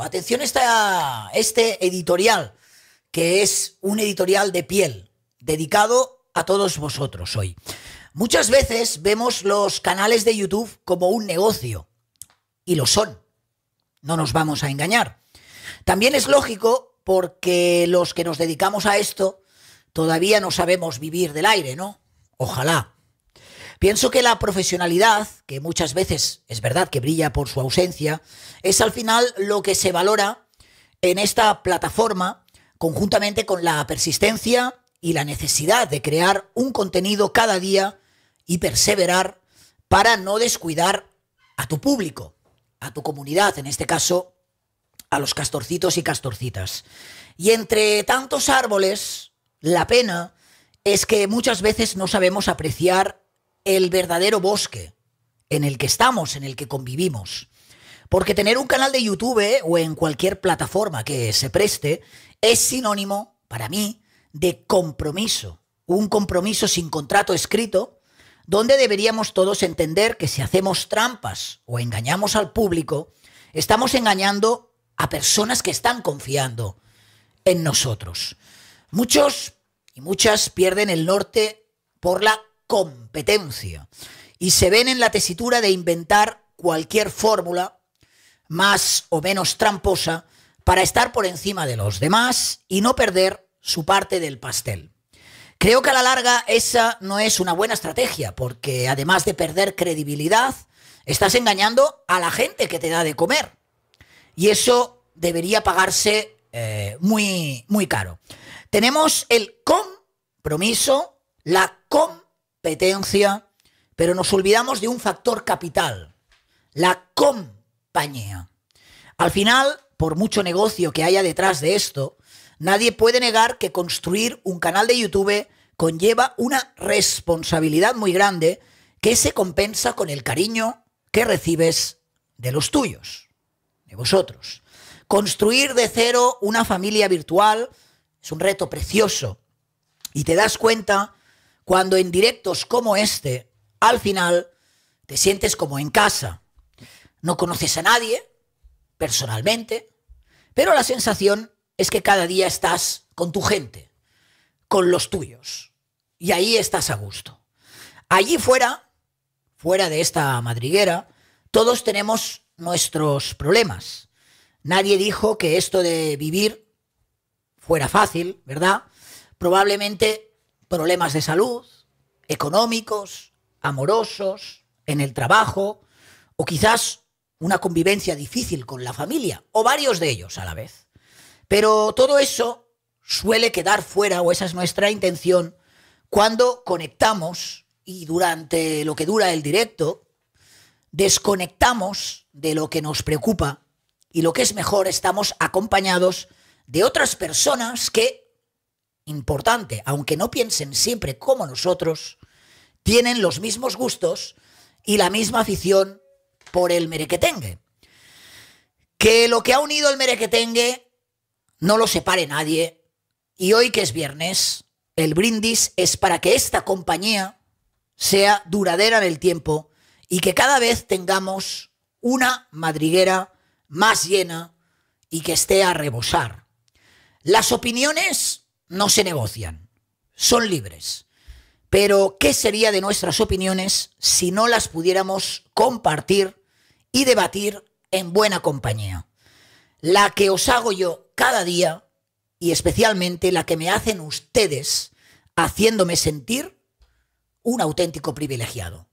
Atención a este editorial, que es un editorial de piel, dedicado a todos vosotros hoy. Muchas veces vemos los canales de YouTube como un negocio, y lo son, no nos vamos a engañar. También es lógico porque los que nos dedicamos a esto todavía no sabemos vivir del aire, ¿no? Ojalá. Pienso que la profesionalidad, que muchas veces es verdad que brilla por su ausencia, es al final lo que se valora en esta plataforma conjuntamente con la persistencia y la necesidad de crear un contenido cada día y perseverar para no descuidar a tu público, a tu comunidad, en este caso, a los castorcitos y castorcitas. Y entre tantos árboles, la pena es que muchas veces no sabemos apreciar el verdadero bosque en el que estamos, en el que convivimos. Porque tener un canal de YouTube eh, o en cualquier plataforma que se preste es sinónimo, para mí, de compromiso. Un compromiso sin contrato escrito, donde deberíamos todos entender que si hacemos trampas o engañamos al público, estamos engañando a personas que están confiando en nosotros. Muchos y muchas pierden el norte por la competencia y se ven en la tesitura de inventar cualquier fórmula más o menos tramposa para estar por encima de los demás y no perder su parte del pastel. Creo que a la larga esa no es una buena estrategia, porque además de perder credibilidad, estás engañando a la gente que te da de comer. Y eso debería pagarse eh, muy, muy caro. Tenemos el compromiso, la compromiso competencia, pero nos olvidamos de un factor capital, la compañía. Al final, por mucho negocio que haya detrás de esto, nadie puede negar que construir un canal de YouTube conlleva una responsabilidad muy grande que se compensa con el cariño que recibes de los tuyos, de vosotros. Construir de cero una familia virtual es un reto precioso y te das cuenta cuando en directos como este, al final, te sientes como en casa. No conoces a nadie, personalmente, pero la sensación es que cada día estás con tu gente, con los tuyos, y ahí estás a gusto. Allí fuera, fuera de esta madriguera, todos tenemos nuestros problemas. Nadie dijo que esto de vivir fuera fácil, ¿verdad? Probablemente problemas de salud, económicos, amorosos, en el trabajo, o quizás una convivencia difícil con la familia, o varios de ellos a la vez. Pero todo eso suele quedar fuera, o esa es nuestra intención, cuando conectamos y durante lo que dura el directo, desconectamos de lo que nos preocupa y lo que es mejor, estamos acompañados de otras personas que importante, aunque no piensen siempre como nosotros, tienen los mismos gustos y la misma afición por el merequetengue. Que lo que ha unido el merequetengue no lo separe nadie. Y hoy que es viernes, el brindis es para que esta compañía sea duradera en el tiempo y que cada vez tengamos una madriguera más llena y que esté a rebosar. Las opiniones no se negocian, son libres. Pero, ¿qué sería de nuestras opiniones si no las pudiéramos compartir y debatir en buena compañía? La que os hago yo cada día y especialmente la que me hacen ustedes haciéndome sentir un auténtico privilegiado.